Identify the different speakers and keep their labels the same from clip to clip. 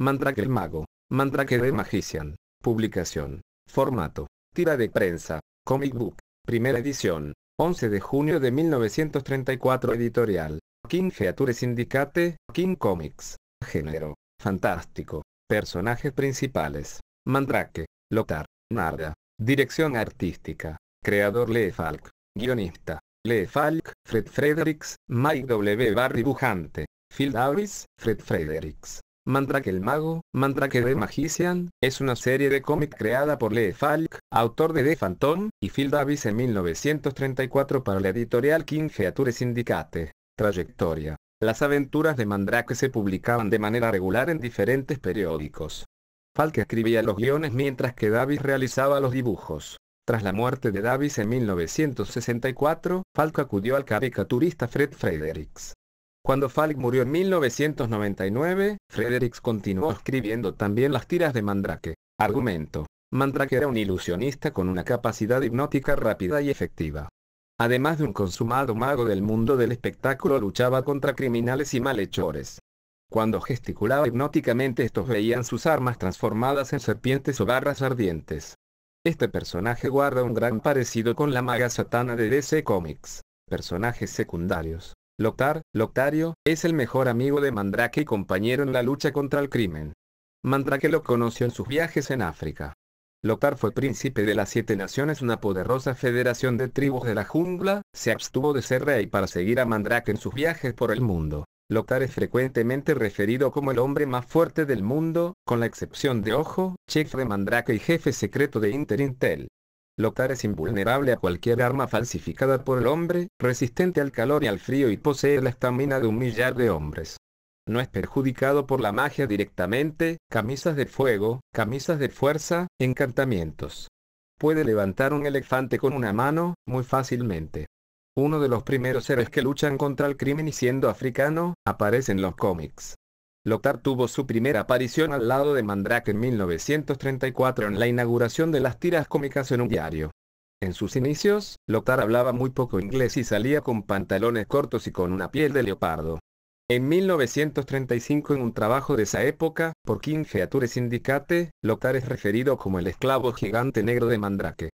Speaker 1: Mandrake el Mago. Mandrake de Magician. Publicación. Formato. Tira de prensa. Comic Book. Primera edición. 11 de junio de 1934 Editorial. King Feature Syndicate. King Comics. Género. Fantástico. Personajes principales. Mandrake. Lothar. Narda. Dirección artística. Creador Lee Falk. Guionista. Lee Falk, Fred Fredericks, Mike W. Barry Bujante. Phil Davis, Fred Fredericks. Mandrake el Mago, Mandrake the Magician, es una serie de cómic creada por Lee Falk, autor de The Phantom, y Phil Davis en 1934 para la editorial King Feature Syndicate. Trayectoria. Las aventuras de Mandrake se publicaban de manera regular en diferentes periódicos. Falk escribía los guiones mientras que Davis realizaba los dibujos. Tras la muerte de Davis en 1964, Falk acudió al caricaturista Fred Fredericks cuando Falk murió en 1999, Fredericks continuó escribiendo también las tiras de Mandrake. Argumento. Mandrake era un ilusionista con una capacidad hipnótica rápida y efectiva. Además de un consumado mago del mundo del espectáculo luchaba contra criminales y malhechores. Cuando gesticulaba hipnóticamente estos veían sus armas transformadas en serpientes o barras ardientes. Este personaje guarda un gran parecido con la maga satana de DC Comics. Personajes secundarios. Loctar, Loctario, es el mejor amigo de Mandrake y compañero en la lucha contra el crimen. Mandrake lo conoció en sus viajes en África. Lotar fue príncipe de las Siete Naciones, una poderosa federación de tribus de la jungla, se abstuvo de ser rey para seguir a Mandrake en sus viajes por el mundo. Lotar es frecuentemente referido como el hombre más fuerte del mundo, con la excepción de Ojo, chef de Mandrake y jefe secreto de Interintel. Locar es invulnerable a cualquier arma falsificada por el hombre, resistente al calor y al frío y posee la estamina de un millar de hombres. No es perjudicado por la magia directamente, camisas de fuego, camisas de fuerza, encantamientos. Puede levantar un elefante con una mano, muy fácilmente. Uno de los primeros seres que luchan contra el crimen y siendo africano, aparece en los cómics. Lothar tuvo su primera aparición al lado de Mandrake en 1934 en la inauguración de las tiras cómicas en un diario. En sus inicios, Lothar hablaba muy poco inglés y salía con pantalones cortos y con una piel de leopardo. En 1935 en un trabajo de esa época, por King Feature Syndicate, Lothar es referido como el esclavo gigante negro de Mandrake.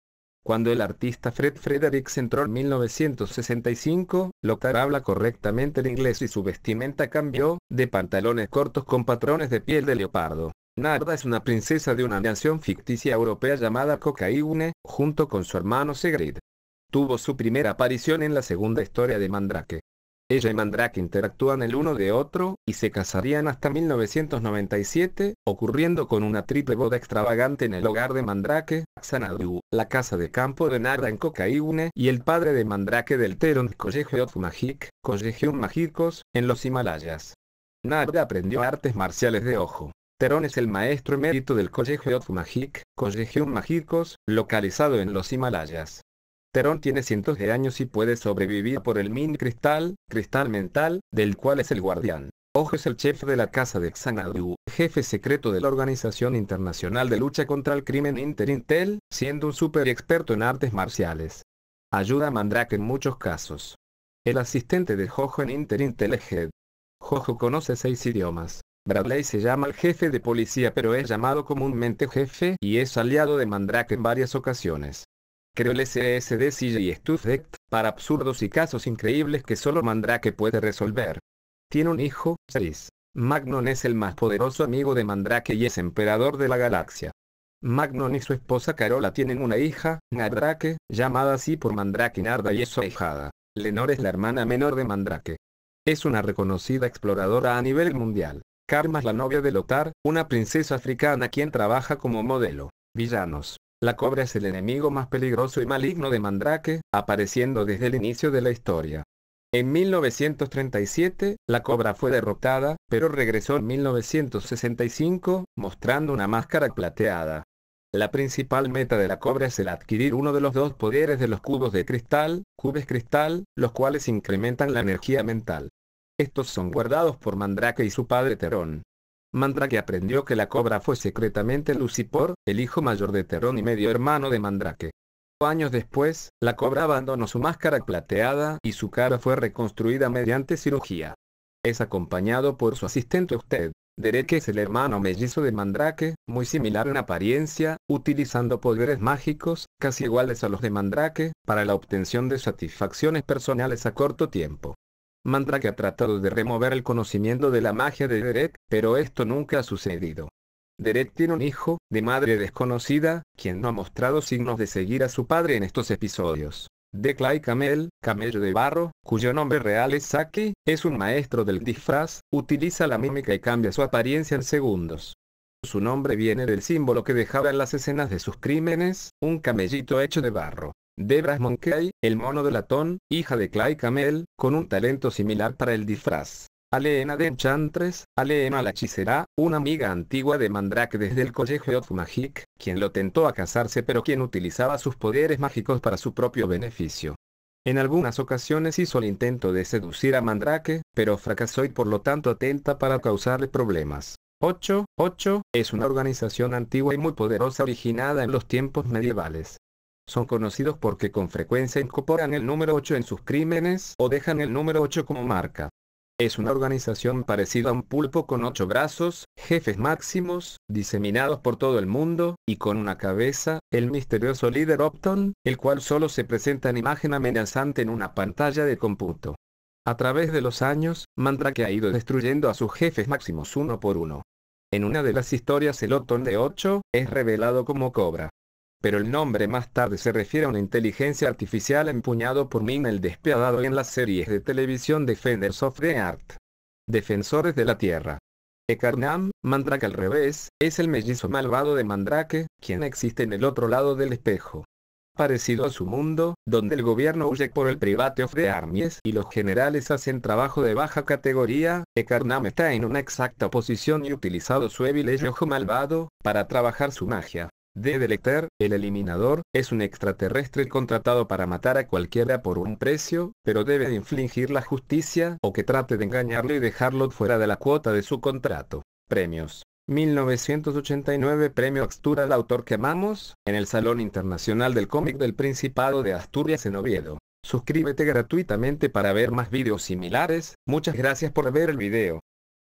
Speaker 1: Cuando el artista Fred Fredericks entró en 1965, Lothar habla correctamente el inglés y su vestimenta cambió, de pantalones cortos con patrones de piel de leopardo. Narda es una princesa de una nación ficticia europea llamada une junto con su hermano Segrid. Tuvo su primera aparición en la segunda historia de Mandrake. Ella y Mandrake interactúan el uno de otro, y se casarían hasta 1997, ocurriendo con una triple boda extravagante en el hogar de Mandrake, Xanadu, la casa de campo de Narda en Cocaíne, y el padre de Mandrake del Teron Colegio of (Colegio de en los Himalayas. Narda aprendió artes marciales de ojo. Terón es el maestro emérito del Colegio Magik, (Colegio Magikos, localizado en los Himalayas. Terón tiene cientos de años y puede sobrevivir por el Min Cristal, cristal mental, del cual es el guardián. Ojo es el jefe de la casa de Xanadu, jefe secreto de la Organización Internacional de Lucha contra el Crimen Interintel, siendo un super experto en artes marciales. Ayuda a Mandrake en muchos casos. El asistente de Jojo en Interintel es head. Jojo conoce seis idiomas. Bradley se llama el jefe de policía pero es llamado comúnmente jefe y es aliado de Mandrake en varias ocasiones. Creo el SSD CJ Stuff para absurdos y casos increíbles que solo Mandrake puede resolver. Tiene un hijo, Ceris. Magnon es el más poderoso amigo de Mandrake y es emperador de la galaxia. Magnon y su esposa Carola tienen una hija, Nardrake, llamada así por Mandrake Narda y es su ahijada. Lenore es la hermana menor de Mandrake. Es una reconocida exploradora a nivel mundial. Karma es la novia de Lothar, una princesa africana quien trabaja como modelo. Villanos. La cobra es el enemigo más peligroso y maligno de Mandrake, apareciendo desde el inicio de la historia. En 1937, la cobra fue derrotada, pero regresó en 1965, mostrando una máscara plateada. La principal meta de la cobra es el adquirir uno de los dos poderes de los cubos de cristal, cubes cristal, los cuales incrementan la energía mental. Estos son guardados por Mandrake y su padre Terón. Mandrake aprendió que la cobra fue secretamente Lucipor, el hijo mayor de Terón y medio hermano de Mandrake. Años después, la cobra abandonó su máscara plateada y su cara fue reconstruida mediante cirugía. Es acompañado por su asistente usted. Derek es el hermano mellizo de Mandrake, muy similar en apariencia, utilizando poderes mágicos, casi iguales a los de Mandrake, para la obtención de satisfacciones personales a corto tiempo. Mandrake ha tratado de remover el conocimiento de la magia de Derek, pero esto nunca ha sucedido. Derek tiene un hijo, de madre desconocida, quien no ha mostrado signos de seguir a su padre en estos episodios. Declay Camel, camello de barro, cuyo nombre real es Saki, es un maestro del disfraz, utiliza la mímica y cambia su apariencia en segundos. Su nombre viene del símbolo que dejaba en las escenas de sus crímenes, un camellito hecho de barro. Debra Monkey, el mono de latón, hija de Clay Camel, con un talento similar para el disfraz. Aleena de Enchantress, Aleena la hechicera, una amiga antigua de Mandrake desde el Colegio of Magic, quien lo tentó a casarse pero quien utilizaba sus poderes mágicos para su propio beneficio. En algunas ocasiones hizo el intento de seducir a Mandrake, pero fracasó y por lo tanto atenta para causarle problemas. 8, 8, es una organización antigua y muy poderosa originada en los tiempos medievales son conocidos porque con frecuencia incorporan el número 8 en sus crímenes o dejan el número 8 como marca. Es una organización parecida a un pulpo con ocho brazos, jefes máximos, diseminados por todo el mundo, y con una cabeza, el misterioso líder Opton, el cual solo se presenta en imagen amenazante en una pantalla de computo. A través de los años, Mandrake ha ido destruyendo a sus jefes máximos uno por uno. En una de las historias el Opton de 8, es revelado como Cobra pero el nombre más tarde se refiere a una inteligencia artificial empuñado por Ming el despiadado en las series de televisión Defenders of the Art. Defensores de la Tierra. Ekarnam, Mandrake al revés, es el mellizo malvado de Mandrake, quien existe en el otro lado del espejo. Parecido a su mundo, donde el gobierno huye por el private of the armies y los generales hacen trabajo de baja categoría, Ekarnam está en una exacta posición y utilizado su y ojo malvado, para trabajar su magia. D. Delecter, el eliminador, es un extraterrestre contratado para matar a cualquiera por un precio, pero debe de infligir la justicia o que trate de engañarlo y dejarlo fuera de la cuota de su contrato. Premios. 1989 Premio Axtura al autor que amamos, en el Salón Internacional del Cómic del Principado de Asturias en Oviedo. Suscríbete gratuitamente para ver más videos similares, muchas gracias por ver el video.